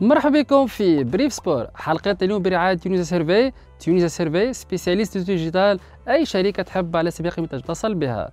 مرحبا بكم في بريف سبور حلقة اليوم برعاية تونيزا سيرفي تونيزا سيرفي سبيسياليست ديجيتال أي شركة تحب على سبيل قيمة تتصل بها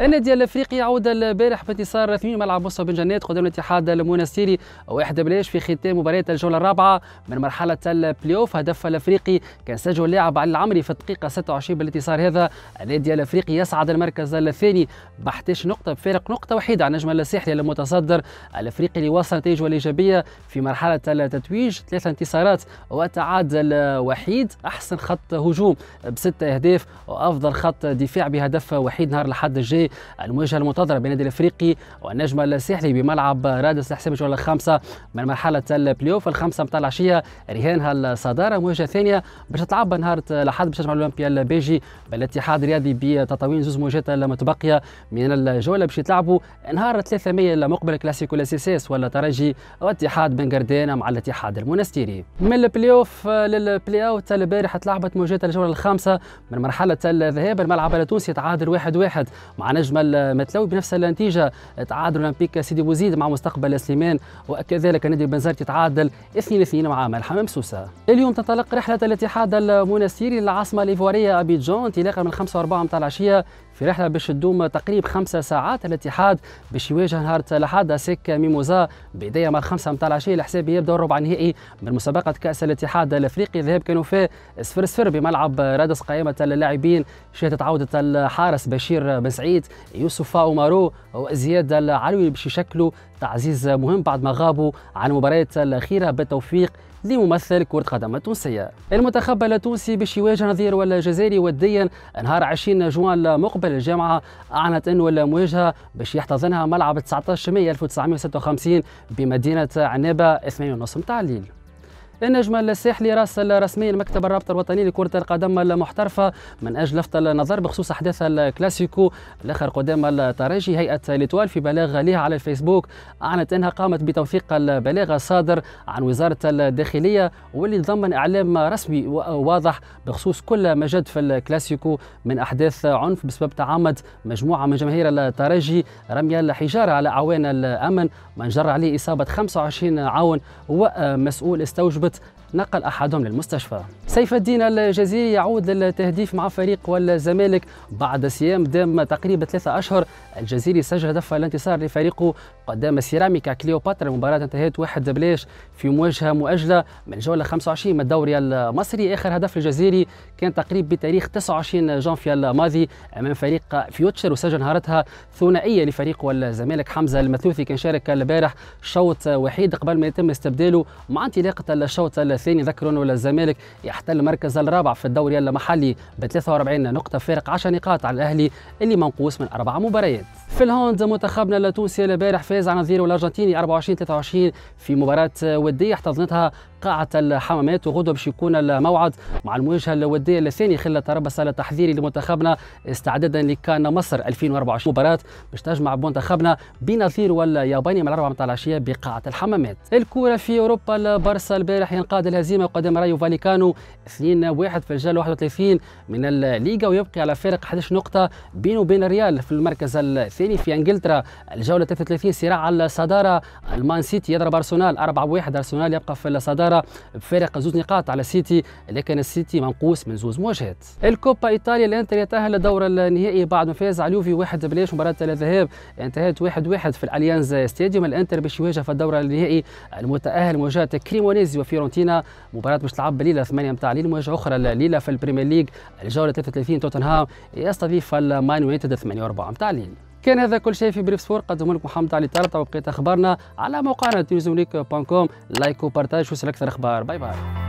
النادي الافريقي عود البارح بانتصار 2 ملعب مصر بن جنات قدام الاتحاد المونستيري واحد بلاش في ختام مباريات الجوله الرابعه من مرحله البلاي اوف هدف الافريقي كان سجل اللاعب علي العمري في الدقيقه 26 بالانتصار هذا النادي الافريقي يصعد المركز الثاني ب 11 نقطه بفارق نقطه وحيده عن نجم الساحلي المتصدر الافريقي اللي وصل نتائجه الايجابيه في مرحله التتويج ثلاثه انتصارات وتعادل وحيد احسن خط هجوم بسته اهداف وافضل خط دفاع بهدف وحيد نهار الاحد الجاي المواجهه المنتظره بين النادي الافريقي والنجم الساحلي بملعب رادس لحساب الجوله الخامسه من مرحله اوف الخامسه متاع العشيه رهانها الصداره مواجهه ثانيه باش تلعب نهار الاحد باش تجمع الاولمبيا البيجي بالاتحاد الرياضي بتطاوين زوز مواجهات المتبقيه من الجوله باش يتلعبوا نهار 3 300 المقبل كلاسيكو الاسيسيس ولا ترجي واتحاد بن قردان مع الاتحاد المنستيري من اوف للبلاي اوت البارح تلعبت مواجهه الجوله الخامسه من مرحله الذهاب الملعب التونسي تعادل واحد واحد مع نجم المتلوي بنفس النتيجه تعادل اولمبيك سيدي بوزيد مع مستقبل سليمان وكذلك نادي بنزرت يتعادل 2 2 مع الحمام سوسه اليوم تنطلق رحله الاتحاد المنستيري للعاصمه الايفواريه ابيجان انطلاقا من 5 4 متاع العشيه في رحله باش تدوم تقريب خمسة ساعات الاتحاد باش يواجه نهار الاحد سيك ميموزا بدايه من الخمسه متاع العشيه الحساب يبدا الربع النهائي من مسابقه كاس الاتحاد الافريقي الذهاب كانوا فيه صفر صفر بملعب رادس قائمه اللاعبين شهدت عوده الحارس بشير بن سعيد الكويت يوسف اومارو وزياد العلوي باش يشكلوا تعزيز مهم بعد ما غابوا عن المباريات الاخيره بالتوفيق لممثل كرة قدم التونسية المنتخب التونسي باش يواجه نظير الجزائري وديا نهار 20 جوان المقبل الجامعة أعلنت أنه المواجهة باش يحتضنها ملعب 19 مايو 1956 بمدينة عنابة 8 ونص متاع الليل النجم الساحلي راسل رسميا مكتب الرابطة الوطني لكرة القدم المحترفة من أجل لفت النظر بخصوص أحداث الكلاسيكو الآخر قدام الترجي هيئة لتوال في بلاغ لها على الفيسبوك أعلنت أنها قامت بتوثيق البلاغ الصادر عن وزارة الداخلية واللي ضمن إعلام رسمي وواضح بخصوص كل ما جد في الكلاسيكو من أحداث عنف بسبب تعمد مجموعة من جماهير الترجي رمي الحجارة على أعوان الأمن من جرى عليه إصابة 25 عون ومسؤول استوجب الضابط نقل أحدهم للمستشفى سيف الدين الجزيري يعود للتهديف مع فريق والزمالك بعد صيام دام تقريبا ثلاثة أشهر الجزيري سجل هدف الانتصار لفريقه قدام سيراميكا كليوباترا المباراة انتهت واحد بلاش في مواجهة مؤجلة من جولة 25 من الدوري المصري آخر هدف الجزيري كان تقريب بتاريخ 29 جانفي الماضي أمام فريق فيوتشر وسجل نهارتها ثنائية لفريق والزمالك حمزة المثوثي كان شارك البارح شوط وحيد قبل ما يتم استبداله مع انطلاقة الشوط الثاني ذكر أنه الزمالك يحت يحتل المركز الرابع في الدوري المحلي ب 43 نقطة فارق 10 نقاط على الأهلي اللي منقوص من أربع مباريات. في الهوند منتخبنا التونسي البارح فاز على نظيره الأرجنتيني 24 23 في مباراة ودية احتضنتها قاعة الحمامات وغدوة باش يكون الموعد مع المواجهة الودية الثانية خلال تربص التحذيري لمنتخبنا استعدادا لكان مصر 2024 مباراة باش تجمع منتخبنا بنظير والياباني من الأربعة متاع العشية بقاعة الحمامات. الكورة في أوروبا البارسا البارح ينقاد الهزيمة قدام رايو فاليكانو اثنين واحد في الجوله 31 من الليغا ويبقي على فارق 11 نقطه بينه وبين الريال في المركز الثاني في انجلترا الجوله 33 صراع على الصداره المان سيتي يضرب ارسنال 4 1 ارسنال يبقى في الصداره بفارق زوج نقاط على سيتي لكن السيتي منقوص من زوج مواجهات الكوبا ايطاليا الانتر يتاهل للدور النهائي بعد ما فاز على اليوفي 1 بلاش مباراه الذهاب انتهت 1 1 في الاليانز ستاديوم الانتر باش يواجه في الدور النهائي المتاهل مواجهه كريمونيزي وفيورنتينا مباراه باش تلعب بليله 8 التعليل مواجهه اخرى لليلة في البريمير ليج الجوله 33 توتنهام يستضيف المان يونايتد 48 تعليل كان هذا كل شيء في بريف سبور قدمه لك محمد علي طلب وبقيت اخبارنا على موقعنا تيوزونيك بانكوم لايك وبارتاج وصل اكثر اخبار باي باي